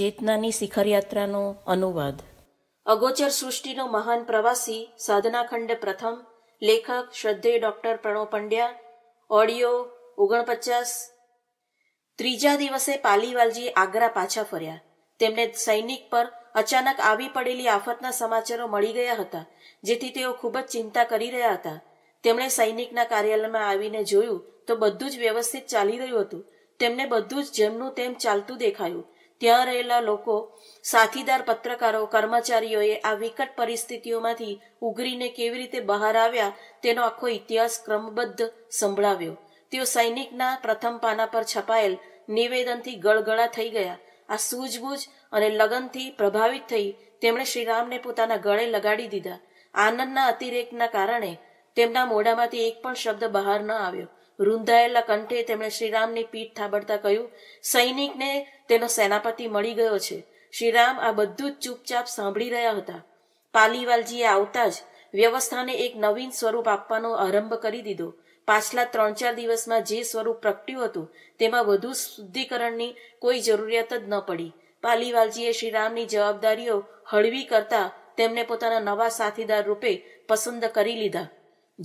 ચેતનાની શિખરયાત્રાનો અનુવાદ અગોચર સૃષ્ટિનો મહાન પ્રવાસી સાધનાખંડ પ્રથમ લેખક શ્રદ્ધેય ડૉક્ટર પ્રણવ પંડ્યા ઓડિયો ઓગણપચાસ ત્રીજા દિવસે પાલીવાલજી આગ્રા પાછા ફર્યા તેમને સૈનિક પર અચાનક આવી પડેલી આફતના સમાચારો મળી ગયા હતા જેથી તેઓ ખૂબ જ ચિંતા કરી રહ્યા હતા તેમણે સૈનિકના કાર્યાલયમાં આવીને જોયું તો બધું જ વ્યવસ્થિત ચાલી રહ્યું હતું તેમને બધું જ જેમનું તેમ ચાલતું દેખાયું ત્યાં રહેલા લોકો સાથીદાર પત્રકારો કર્મચારીઓએ આ વિકટ પરિસ્થિતિઓમાંથી ઉઘરીને કેવી રીતે બહાર આવ્યા તેનો આખો ઇતિહાસ ક્રમબદ્ધ સંભળાવ્યો તેઓ સૈનિકના પ્રથમ પાના પર છપાયેલ નિવેદનથી ગળગળા થઈ ગયા આ સૂઝબૂઝ અને લગનથી પ્રભાવિત થઈ તેમણે શ્રીરામને પોતાના ગળે લગાડી દીધા આનંદના અતિરેકના કારણે તેમના મોઢામાંથી એક પણ શબ્દ બહાર ન આવ્યો રૂંધાયેલા કંઠે તેમણે શ્રીરામની પીઠ થાબડતા કહ્યું સૈનિકને તેનો સેનાપતિ મળી ગયો છે શ્રીરામ આ બધું જ ચૂપચાપ સાંભળી રહ્યા હતા પાલીવાલજીએ આવતા જ વ્યવસ્થાને એક નવીન સ્વરૂપ આપવાનો આરંભ કરી દીધો પાછલા ત્રણ ચાર દિવસમાં જે સ્વરૂપ પ્રગટ્યું હતું તેમાં વધુ શુદ્ધિકરણની કોઈ જરૂરિયાત જ ન પડી પાલીવાલજીએ શ્રીરામની જવાબદારીઓ હળવી કરતા તેમને પોતાના નવા સાથીદાર રૂપે પસંદ કરી લીધા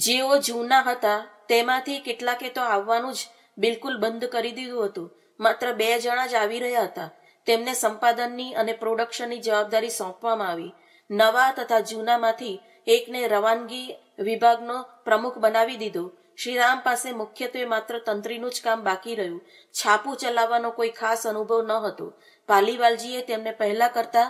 જેઓ જૂના હતા તેમાંથી કેટલાકે તો આવવાનું જ બિલકુલ બંધ કરી દીધું હતું માત્ર બે જણા જ આવી રહ્યા હતા તેમને સંપાદનની અને પ્રોડક્શનની જવાબદારી સોંપવામાં આવી નવા તથા જૂનામાંથી એકને રવાનગી વિભાગનો પ્રમુખ બનાવી દીધો શ્રીરામ પાસે મુખ્યત્વે માત્ર તંત્રીનું જ કામ બાકી રહ્યું છાપું ચલાવવાનો કોઈ ખાસ અનુભવ ન હતો પાલીવાલજીએ તેમને પહેલા કરતા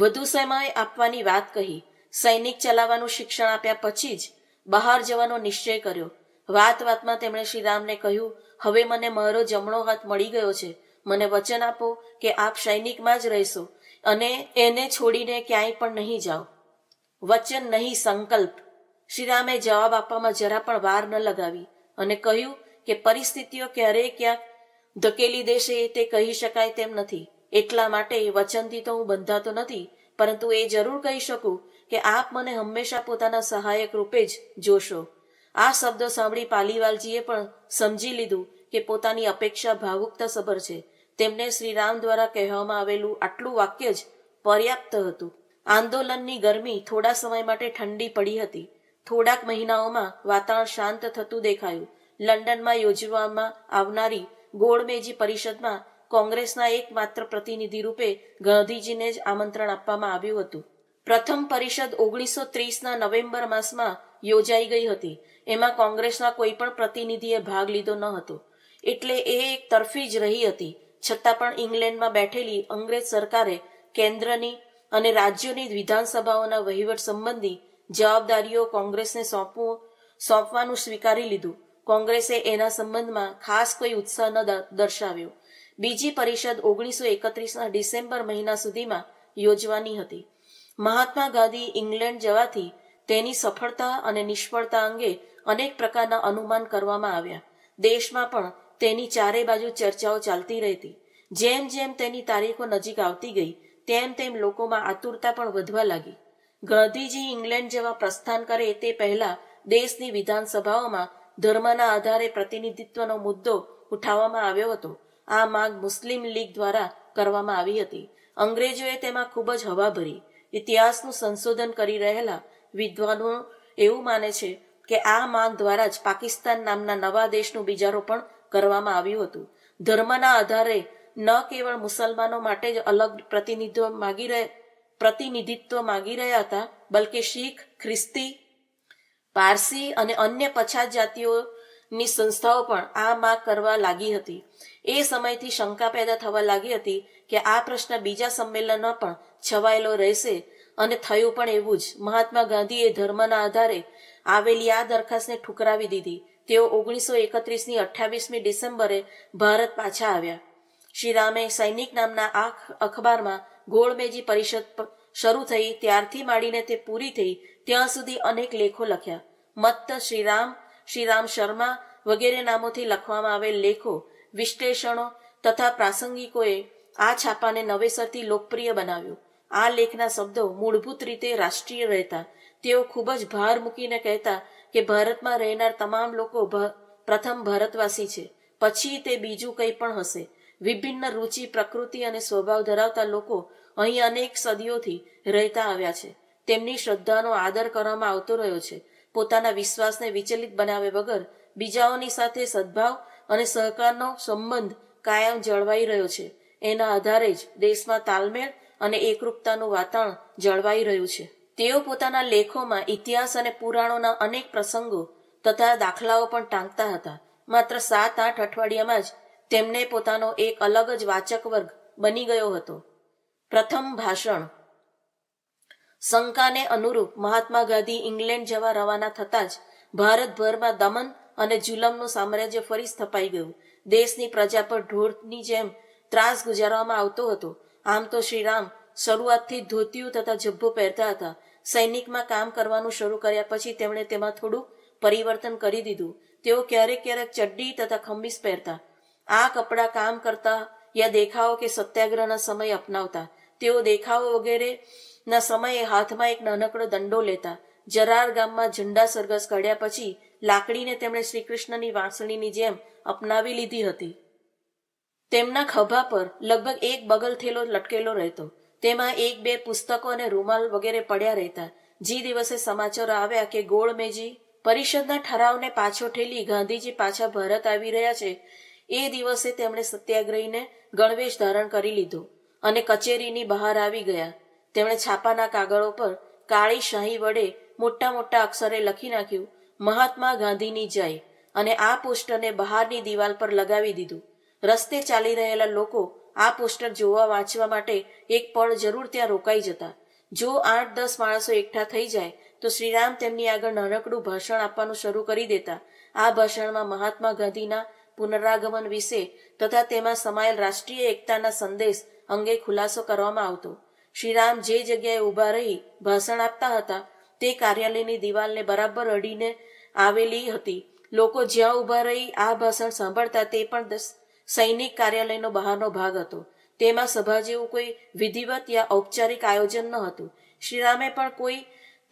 વધુ સમય આપવાની વાત કહી સૈનિક ચલાવવાનું શિક્ષણ આપ્યા પછી જ બહાર જવાનો નિશ્ચય કર્યો વાત વાતમાં તેમણે શ્રીરામને કહ્યું હવે મને મારો જમણો હાથ મળી ગયો છે મને વચન આપો કે આપ સૈનિકમાં જ રહેશો અને એને છોડીને ક્યાંય પણ નહીં જાઓ વચન નહીં સંકલ્પ શ્રીરામે જવાબ આપવામાં જરા પણ વાર ન લગાવી અને કહ્યું કે પરિસ્થિતિઓ ક્યારેય ક્યાંક ધકેલી દેશે તે કહી શકાય તેમ નથી એટલા માટે વચનથી તો હું બંધાતો નથી પરંતુ એ જરૂર કહી શકું કે આપ મને હંમેશા પોતાના સહાયક રૂપે જ જોશો આ શબ્દો સાંભળી પાલીવાલજીએ પણ સમજી લીધું કે પોતાની અપેક્ષા ભાવુકતા સભર છે તેમને શ્રીરામ દ્વારા કહેવામાં આવેલું આટલું વાક્ય જ પર્યાપ્ત હતું આંદોલનની ગરમી થોડા સમય માટે ઠંડી પડી હતી થોડાક મહિનાઓમાં વાતાવરણ શાંત થતું દેખાયું લંડનમાં યોજવામાં આવનારી ગોળમેજી પરિષદમાં કોંગ્રેસના એકમાત્ર પ્રતિનિધિ રૂપે ગાંધીજીને જ આમંત્રણ આપવામાં આવ્યું હતું પ્રથમ પરિષદ ઓગણીસો ત્રીસના નવેમ્બર માસમાં યોજાઈ ગઈ હતી એમાં કોંગ્રેસના કોઈ પણ પ્રતિનિધિએ ભાગ લીધો ન હતો એટલે એ એક તરફી જ રહી હતી છતાં પણ ઇંગ્લેન્ડમાં બેઠેલી અંગ્રેજ સરકારે કેન્દ્રની અને રાજ્યોની વિધાનસભાઓના વહીવટ સંબંધી જવાબદારીઓ કોંગ્રેસને સોંપવું સોંપવાનું સ્વીકારી લીધું કોંગ્રેસે એના સંબંધમાં ખાસ કોઈ ઉત્સાહ ન દર્શાવ્યો બીજી પરિષદ ઓગણીસો એકત્રીસના ડિસેમ્બર મહિના સુધીમાં યોજવાની હતી મહાત્મા ગાંધી ઇંગ્લેન્ડ જવાથી તેની સફળતા અને નિષ્ફળતા અંગે અનેક પ્રકારના અનુમાન કરવામાં આવ્યા દેશમાં પણ તેની ચારે બાજુ ચર્ચાઓ ચાલતી રહેતી જેમ જેમ તેની તારીખો નજીક આવતી ગઈ તેમ તેમ લોકોમાં આતુરતા પણ વધવા લાગી ગાંધીજી ઇંગ્લેન્ડ જેવા પ્રસ્થાન કરે તે પહેલા દેશની વિધાનસભાઓમાં ધર્મના આધારે પ્રતિનિધિત્વનો મુદ્દો ઉઠાવવામાં આવ્યો હતો આ માંગ મુસ્લિમ લીગ દ્વારા કરવામાં આવી હતી અંગ્રેજોએ તેમાં ખૂબ જ હવા ભરી ઇતિહાસનું સંશોધન કરી રહેલા વિદ્વાનો એવું માને છે કે આ માંગ દ્વારા જ પાકિસ્તાન નામના નવા દેશનું પણ કરવામાં આવ્યું હતું ધર્મના આધારે ન કેવળ મુસલમાનો માટે જ અલગ પ્રતિનિધિત્વ માગી રહે પ્રતિનિધિત્વ માગી રહ્યા હતા બલકે શીખ ખ્રિસ્તી પારસી અને અન્ય પછાત જાતિઓની સંસ્થાઓ પણ આ માગ કરવા લાગી હતી એ સમયથી શંકા પેદા થવા લાગી હતી કે આ પ્રશ્ન બીજા સંમેલનમાં પણ છવાયેલો રહેશે અને થયું પણ એવું જ મહાત્મા ગાંધીએ ધર્મના આધારે આવેલી આ દરખાસ્તને ઠુકરાવી દીધી તેઓ ઓગણીસો એકત્રીસની અઠ્યાવીસમી ડિસેમ્બરે ભારત પાછા આવ્યા શ્રીરામે સૈનિક નામના આ અખબારમાં ગોળમેજી પરિષદ શરૂ થઈ ત્યારથી માંડીને તે પૂરી થઈ ત્યાં સુધી અનેક લેખો લખ્યા મત્ત શ્રીરામ શ્રીરામ શર્મા વગેરે નામોથી લખવામાં આવેલ લેખો વિશ્લેષણો તથા પ્રાસંગિકોએ આ છાપાને નવેસરથી લોકપ્રિય બનાવ્યું આ લેખના શબ્દો મૂળભૂત રીતે રાષ્ટ્રીય રહેતા તેઓ ખૂબ જ ભાર મૂકીને કહેતા કે ભારતમાં રહેનાર તમામ લોકો પ્રથમ ભારતવાસી છે પછી તે બીજું કંઈ પણ હશે વિભિન્ન રુચિ પ્રકૃતિ અને સ્વભાવ ધરાવતા લોકો અહીં અનેક સદીઓથી રહેતા આવ્યા છે તેમની શ્રદ્ધાનો આદર કરવામાં આવતો રહ્યો છે પોતાના વિશ્વાસને વિચલિત બનાવે વગર બીજાઓની સાથે સદભાવ અને સહકારનો સંબંધ કાયમ જળવાઈ રહ્યો છે એના આધારે જ દેશમાં તાલમેલ અને એકરૂપતાનું વાતાવરણ જળવાઈ રહ્યું છે તેઓ પોતાના લેખોમાં ઇતિહાસ અને પુરાણોના અનેક પ્રસંગો તથા દાખલાઓ પણ ટાંકતા હતા માત્ર સાત આઠ અઠવાડિયામાં જ તેમને પોતાનો એક અલગ જ વાચક વર્ગ બની ગયો હતો પ્રથમ ભાષણ શંકાને અનુરૂપ મહાત્મા ગાંધી ઇંગ્લેન્ડ જવા રવાના થતાં જ ભારતભરમાં દમન અને જુલમનું સામ્રાજ્ય ફરી સ્થપાઈ ગયું દેશની પ્રજા પર ઢોરની જેમ ત્રાસ ગુજારવામાં આવતો હતો આમ તો શ્રીરામ શરૂઆતથી ધોતીયું તથા જબ્બો પહેરતા હતા સૈનિકમાં કામ કરવાનું શરૂ કર્યા પછી તેમણે તેમાં થોડું પરિવર્તન કરી દીધું તેઓ ક્યારેક ક્યારેક ચડ્ડી તથા ખંબીસ પહેરતા આ કપડાં કામ કરતા યા દેખાવો કે સત્યાગ્રહના સમય અપનાવતા તેઓ દેખાવો વગેરેના સમયે હાથમાં એક નાનકડો દંડો લેતા જરાર ગામમાં ઝંડા સરઘસ કાઢ્યા પછી લાકડીને તેમણે શ્રીકૃષ્ણની વાંસળીની જેમ અપનાવી લીધી હતી તેમના ખભા પર લગભગ એક બગલ થેલો લટકેલો રહેતો તેમાં એક બે પુસ્તકો અને રૂમાલ વગેરે પડ્યા રહેતા જે દિવસે સમાચાર આવ્યા કે ગોળમેજી પરિષદના ઠરાવને પાછો ઠેલી ગાંધીજી પાછા ભારત આવી રહ્યા છે એ દિવસે તેમણે સત્યાગ્રહીને ગણવેશ ધારણ કરી લીધો અને કચેરીની બહાર આવી ગયા તેમણે છાપાના કાગળો પર કાળી શાહી વડે મોટા મોટા અક્ષરે લખી નાખ્યું મહાત્મા ગાંધીની જય અને આ પોસ્ટરને બહારની દિવાલ પર લગાવી દીધું રસ્તે ચાલી રહેલા લોકો આ પોસ્ટર જોવા વાંચવા માટે એક પળ જરૂર ત્યાં રોકાઈ જતા જો આઠ દસ માણસો એકઠા થઈ જાય તો શ્રીરામ તેમની આગળ નાનકડું ભાષણ આપવાનું શરૂ કરી દેતા આ ભાષણમાં મહાત્મા ગાંધીના પુનરાગમન વિશે તથા તેમાં સમાયેલ રાષ્ટ્રીય એકતાના સંદેશ અંગે ખુલાસો કરવામાં આવતો શ્રીરામ જે જગ્યાએ ઊભા રહી ભાષણ આપતા હતા તે કાર્યાલયની દિવાલને બરાબર અડીને આવેલી હતી લોકો જ્યાં ઊભા રહી આ ભાષણ સાંભળતા તે પણ સૈનિક કાર્યાલયનો બહારનો ભાગ હતો તેમાં સભા જેવું કોઈ વિધિવત યા ઔપચારિક આયોજન ન હતું શ્રીરામે પણ કોઈ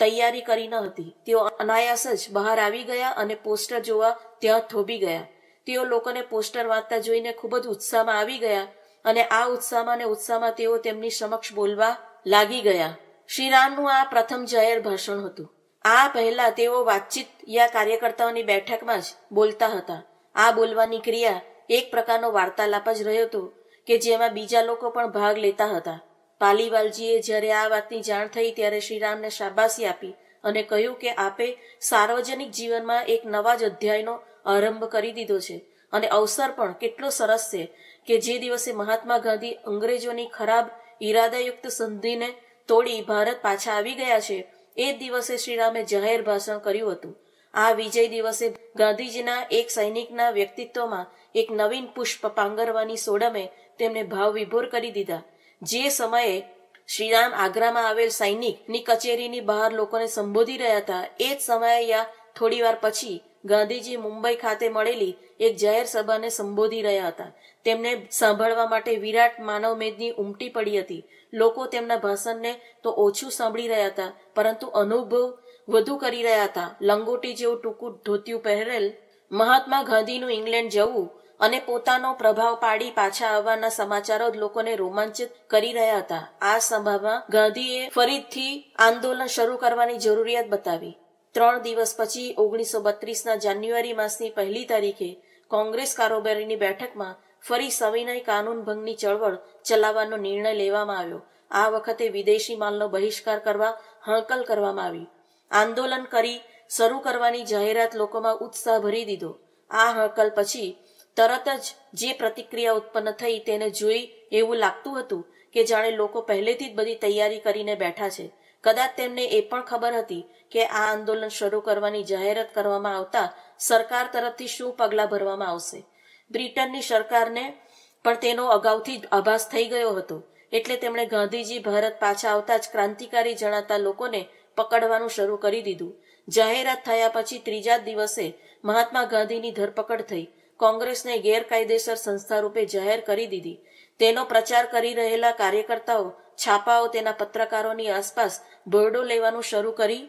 તૈયારી કરી ન હતી તેઓ અનાયાસ જ બહાર આવી ગયા અને પોસ્ટર જોવા ત્યાં થોભી ગયા તેઓ લોકોને પોસ્ટર વાંચતા જોઈને ખૂબ જ ઉત્સાહમાં આવી ગયા અને આ ઉત્સાહમાં ને ઉત્સાહમાં તેઓ તેમની સમક્ષ બોલવા લાગી ગયા શ્રીરામનું આ પ્રથમ જાહેર ભાષણ હતું આ પહેલા તેઓ વાતચીત યા કાર્યકર્તાઓની બેઠકમાં જ બોલતા હતા આ બોલવાની ક્રિયા એક પ્રકારનો વાર્તાલાપ જ રહ્યો હતો કે જેમાં બીજા લોકો પણ ભાગ લેતા હતા પાલીવાલજીએ જ્યારે આ વાતની જાણ થઈ ત્યારે શ્રીરામને શાબાશી આપી અને કહ્યું કે આપે સાર્વજનિક જીવનમાં એક નવા જ અધ્યાયનો આરંભ કરી દીધો છે અને અવસર પણ કેટલો સરસ છે કે જે દિવસે મહાત્મા ગાંધી અંગ્રેજોની ખરાબ ઈરાદાયુક્ત સંધિને તોડી ભારત પાછા આવી ગયા છે એ દિવસે શ્રીરામે જાહેર ભાષણ કર્યું હતું આ વિજય દિવસે ગાંધીજીના એક સૈનિકના વ્યક્તિત્વમાં એક નવીન પુષ્પ પાંગરવાની સોડમે તેમને ભાવ વિભોર કરી દીધા જે સમયે શ્રીરામ આગ્રામાં આવેલ સૈનિકની કચેરીની બહાર લોકોને સંબોધી રહ્યા હતા એ જ સમયે યા થોડીવાર પછી ગાંધીજી મુંબઈ ખાતે મળેલી એક જાહેર સભાને સંબોધી રહ્યા હતા તેમને સાંભળવા માટે વિરાટ માનવ મેદની ઉમટી પડી હતી લોકો તેમના ભાષણને તો ઓછું સાંભળી રહ્યા હતા પરંતુ અનુભવ વધુ કરી રહ્યા હતા લંગોટી જેવું ટૂંકું ધોતિયું પહેરેલ મહાત્મા ગાંધીનું ઇંગ્લેન્ડ જવું અને પોતાનો પ્રભાવ પાડી પાછા આવવાના સમાચારો લોકોને રોમાંચિત કરી રહ્યા હતા આ સભામાં ગાંધીએ ફરીથી આંદોલન શરૂ કરવાની જરૂરિયાત બતાવી ત્રણ દિવસ પછી ઓગણીસો બત્રીસના જાન્યુઆરી માસની પહેલી તારીખે કોંગ્રેસ કારોબારીની બેઠકમાં ફરી સવિનય કાનૂન ભંગની ચળવળ ચલાવવાનો નિર્ણય લેવામાં આવ્યો આ વખતે વિદેશી માલનો બહિષ્કાર કરવા હણકલ કરવામાં આવી આંદોલન કરી શરૂ કરવાની જાહેરાત લોકોમાં ઉત્સાહ ભરી દીધો આ હણકલ પછી તરત જ જે પ્રતિક્રિયા ઉત્પન્ન થઈ તેને જોઈ એવું લાગતું હતું કે જાણે લોકો પહેલેથી જ બધી તૈયારી કરીને બેઠા છે કદાચ તેમને એ પણ ખબર હતી કે આ આંદોલન શરૂ કરવાની જાહેરાત કરવામાં આવતા સરકાર તરફથી શું પગલાં ભરવામાં આવશે બ્રિટનની સરકારને પણ તેનો અગાઉથી જ આભાસ થઈ ગયો હતો એટલે તેમણે ગાંધીજી ભારત પાછા આવતા જ ક્રાંતિકારી જણાતા લોકોને પકડવાનું શરૂ કરી દીધું જાહેરાત થયા પછી ત્રીજા દિવસે મહાત્મા ગાંધીની ધરપકડ થઈ કોંગ્રેસને ગેરકાયદેસર સંસ્થા રૂપે જાહેર કરી દીધી તેનો પ્રચાર કરી રહેલા કાર્યકર્તાઓ છાપાઓ તેના પત્રકારોની આસપાસ ભરડો લેવાનું શરૂ કરી